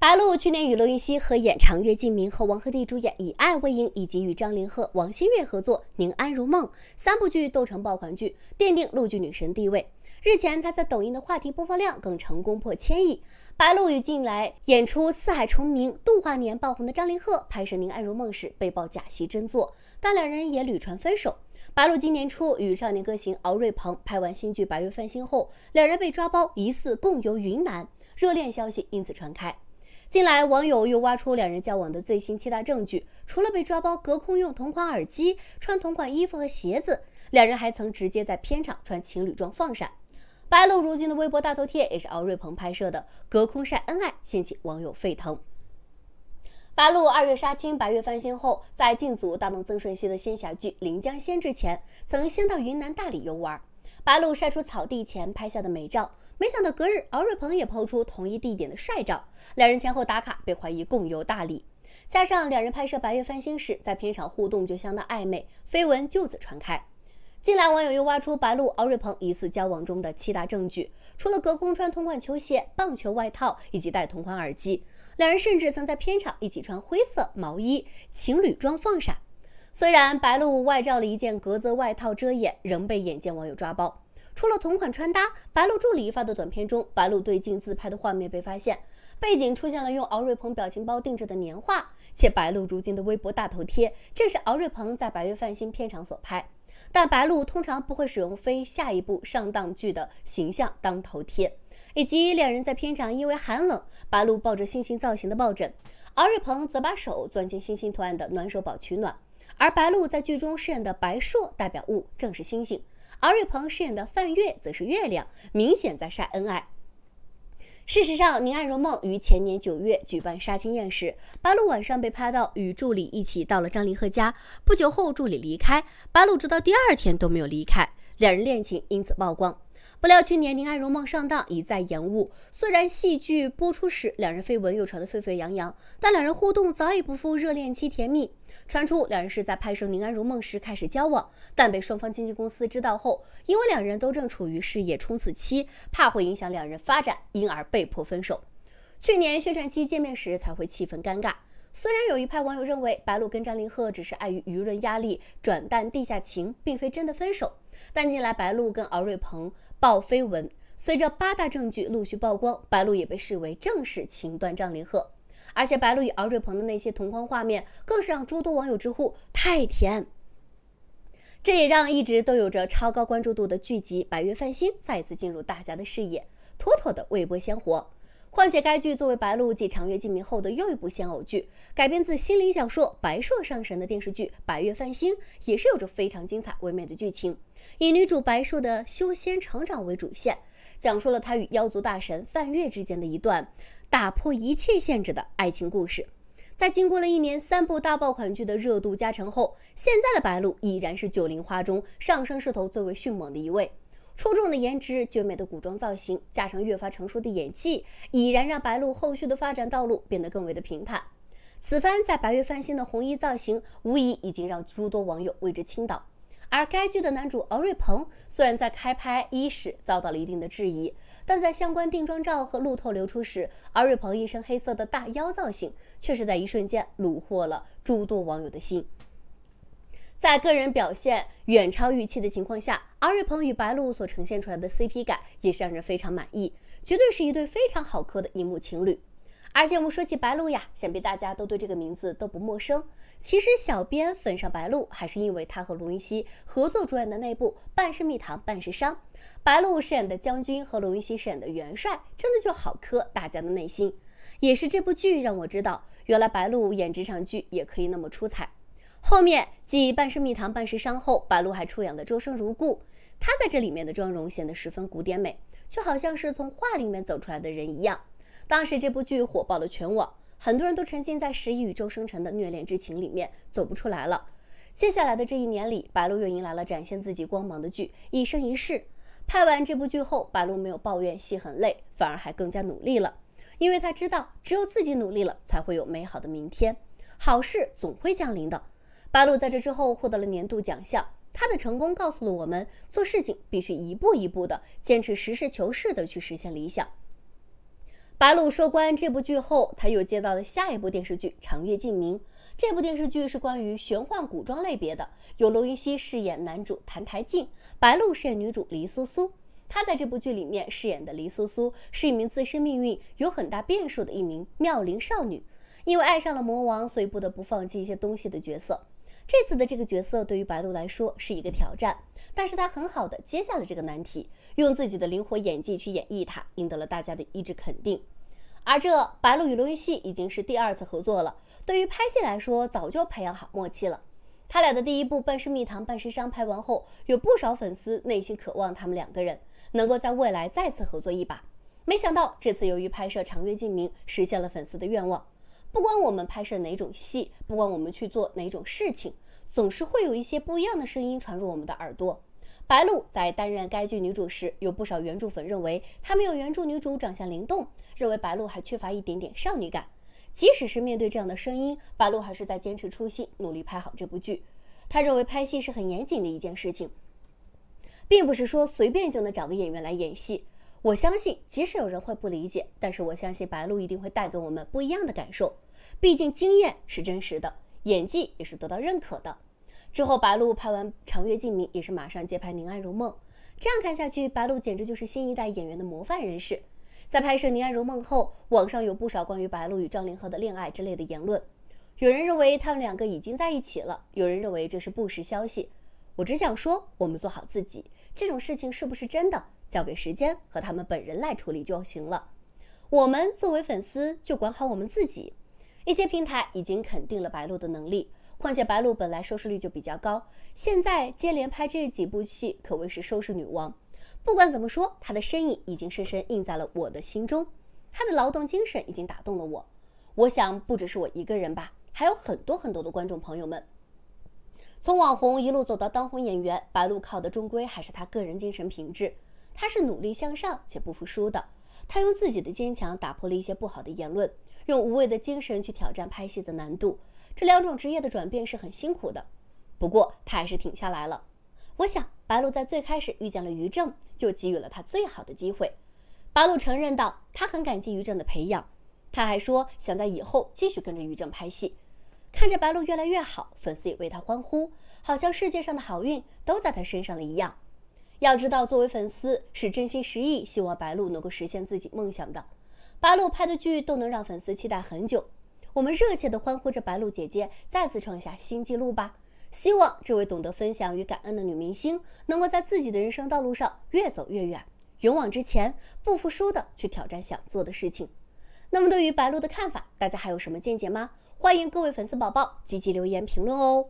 白鹿去年与罗云熙合演《长月烬明》，和王鹤棣主演《以爱为营》，以及与张凌赫、王星越合作《宁安如梦》三部剧都成爆款剧，奠定陆剧女神地位。日前，她在抖音的话题播放量更成功破千亿。白鹿与近来演出《四海重明》、《度华年》爆红的张凌赫拍摄《宁安如梦》时，被曝假戏真做，但两人也屡传分手。白鹿今年初与少年歌行敖瑞鹏拍完新剧《白月梵星》后，两人被抓包疑似共游云南，热恋消息因此传开。近来，网友又挖出两人交往的最新七大证据，除了被抓包隔空用同款耳机、穿同款衣服和鞋子，两人还曾直接在片场穿情侣装放闪。白鹿如今的微博大头贴也是敖瑞鹏拍摄的，隔空晒恩爱，掀起网友沸腾。白鹿二月杀青，白月翻新后，在进组搭档曾舜晞的仙侠剧《临江仙》之前，曾先到云南大理游玩。白鹿晒出草地前拍下的美照，没想到隔日敖瑞鹏也抛出同一地点的帅照，两人前后打卡被怀疑共游大理，加上两人拍摄《白月梵星》时在片场互动就相当暧昧，绯闻就此传开。近来网友又挖出白鹿敖瑞鹏疑似交往中的七大证据，除了隔空穿同款球鞋、棒球外套以及戴同款耳机，两人甚至曾在片场一起穿灰色毛衣情侣装放闪。虽然白鹿外罩了一件格子外套遮掩，仍被眼尖网友抓包。除了同款穿搭，白鹿助理发的短片中，白鹿对镜自拍的画面被发现，背景出现了用敖瑞鹏表情包定制的年画，且白鹿如今的微博大头贴正是敖瑞鹏在《白月梵星》片场所拍。但白鹿通常不会使用非下一部上档剧的形象当头贴，以及两人在片场因为寒冷，白鹿抱着星星造型的抱枕，敖瑞鹏则把手钻进星星图案的暖手宝取暖。而白鹿在剧中饰演的白硕代表物正是星星，而瑞鹏饰演的范月则是月亮，明显在晒恩爱。事实上，《宁爱如梦》于前年九月举办杀青宴时，白鹿晚上被拍到与助理一起到了张凌赫家，不久后助理离开，白鹿直到第二天都没有离开，两人恋情因此曝光。不料去年《宁安如梦》上当，一再延误，虽然戏剧播出时两人绯闻又传得沸沸扬扬，但两人互动早已不复热恋期甜蜜。传出两人是在拍摄《宁安如梦》时开始交往，但被双方经纪公司知道后，因为两人都正处于事业冲刺期，怕会影响两人发展，因而被迫分手。去年宣传期见面时才会气氛尴尬。虽然有一派网友认为白鹿跟张凌赫只是碍于舆论压力转淡地下情，并非真的分手，但近来白鹿跟敖瑞鹏。爆绯闻，随着八大证据陆续曝光，白鹿也被视为正式情断张凌赫。而且白鹿与敖瑞鹏的那些同框画面，更是让诸多网友直呼太甜。这也让一直都有着超高关注度的剧集《白月梵星》再次进入大家的视野，妥妥的未播先火。况且，该剧作为白鹿继《长月烬明》后的又一部仙偶剧，改编自心灵小说《白烁上神》的电视剧《白月梵星》，也是有着非常精彩唯美的剧情，以女主白烁的修仙成长为主线，讲述了她与妖族大神梵月之间的一段打破一切限制的爱情故事。在经过了一年三部大爆款剧的热度加成后，现在的白鹿已然是九零花中上升势头最为迅猛的一位。出众的颜值、绝美的古装造型，加上越发成熟的演技，已然让白鹿后续的发展道路变得更为的平坦。此番在《白月梵星》的红衣造型，无疑已经让诸多网友为之倾倒。而该剧的男主敖瑞鹏，虽然在开拍伊始遭到了一定的质疑，但在相关定妆照和路透流出时，敖瑞鹏一身黑色的大妖造型，却是在一瞬间虏获了诸多网友的心。在个人表现远超预期的情况下，阿瑞鹏与白鹿所呈现出来的 CP 感也是让人非常满意，绝对是一对非常好磕的一幕情侣。而且我们说起白鹿呀，想必大家都对这个名字都不陌生。其实小编粉上白鹿还是因为他和龙云熙合作主演的那部《半是蜜糖半是伤》，白鹿饰演的将军和龙云熙饰演的元帅真的就好磕大家的内心。也是这部剧让我知道，原来白鹿演职场剧也可以那么出彩。后面继半是蜜糖半是伤后，白鹿还出演的周生如故，她在这里面的妆容显得十分古典美，就好像是从画里面走出来的人一样。当时这部剧火爆了全网，很多人都沉浸在十亿与周生辰的虐恋之情里面，走不出来了。接下来的这一年里，白鹿又迎来了展现自己光芒的剧《一生一世》。拍完这部剧后，白鹿没有抱怨戏很累，反而还更加努力了，因为她知道只有自己努力了，才会有美好的明天，好事总会降临的。白鹿在这之后获得了年度奖项，她的成功告诉了我们，做事情必须一步一步的坚持，实事求是的去实现理想。白鹿收官这部剧后，他又接到了下一部电视剧《长月烬明》。这部电视剧是关于玄幻古装类别的，由罗云熙饰演男主澹台烬，白鹿饰演女主黎苏苏。她在这部剧里面饰演的黎苏苏是一名自身命运有很大变数的一名妙龄少女，因为爱上了魔王，所以不得不放弃一些东西的角色。这次的这个角色对于白鹿来说是一个挑战，但是他很好的接下了这个难题，用自己的灵活演技去演绎他，赢得了大家的一致肯定。而这白鹿与罗云熙已经是第二次合作了，对于拍戏来说早就培养好默契了。他俩的第一部《半是蜜糖半是伤》拍完后，有不少粉丝内心渴望他们两个人能够在未来再次合作一把。没想到这次由于拍摄《长月烬明》，实现了粉丝的愿望。不管我们拍摄哪种戏，不管我们去做哪种事情，总是会有一些不一样的声音传入我们的耳朵。白鹿在担任该剧女主时，有不少原著粉认为她没有原著女主长相灵动，认为白鹿还缺乏一点点少女感。即使是面对这样的声音，白鹿还是在坚持初心，努力拍好这部剧。她认为拍戏是很严谨的一件事情，并不是说随便就能找个演员来演戏。我相信，即使有人会不理解，但是我相信白鹿一定会带给我们不一样的感受。毕竟经验是真实的，演技也是得到认可的。之后白鹿拍完《长月烬明》，也是马上接拍《宁安如梦》。这样看下去，白鹿简直就是新一代演员的模范人士。在拍摄《宁安如梦》后，网上有不少关于白鹿与张凌赫的恋爱之类的言论。有人认为他们两个已经在一起了，有人认为这是不实消息。我只想说，我们做好自己，这种事情是不是真的？交给时间和他们本人来处理就行了。我们作为粉丝，就管好我们自己。一些平台已经肯定了白鹿的能力，况且白鹿本来收视率就比较高，现在接连拍这几部戏，可谓是收视女王。不管怎么说，她的身影已经深深印在了我的心中，她的劳动精神已经打动了我。我想，不只是我一个人吧，还有很多很多的观众朋友们。从网红一路走到当红演员，白鹿靠的终归还是她个人精神品质。他是努力向上且不服输的，他用自己的坚强打破了一些不好的言论，用无畏的精神去挑战拍戏的难度。这两种职业的转变是很辛苦的，不过他还是挺下来了。我想白鹿在最开始遇见了于正，就给予了他最好的机会。白鹿承认道，他很感激于正的培养，他还说想在以后继续跟着于正拍戏。看着白鹿越来越好，粉丝也为他欢呼，好像世界上的好运都在他身上了一样。要知道，作为粉丝是真心实意希望白鹿能够实现自己梦想的。白鹿拍的剧都能让粉丝期待很久，我们热切地欢呼着白鹿姐姐再次创下新纪录吧！希望这位懂得分享与感恩的女明星能够在自己的人生道路上越走越远，勇往直前，不服输地去挑战想做的事情。那么对于白鹿的看法，大家还有什么见解吗？欢迎各位粉丝宝宝积极留言评论哦！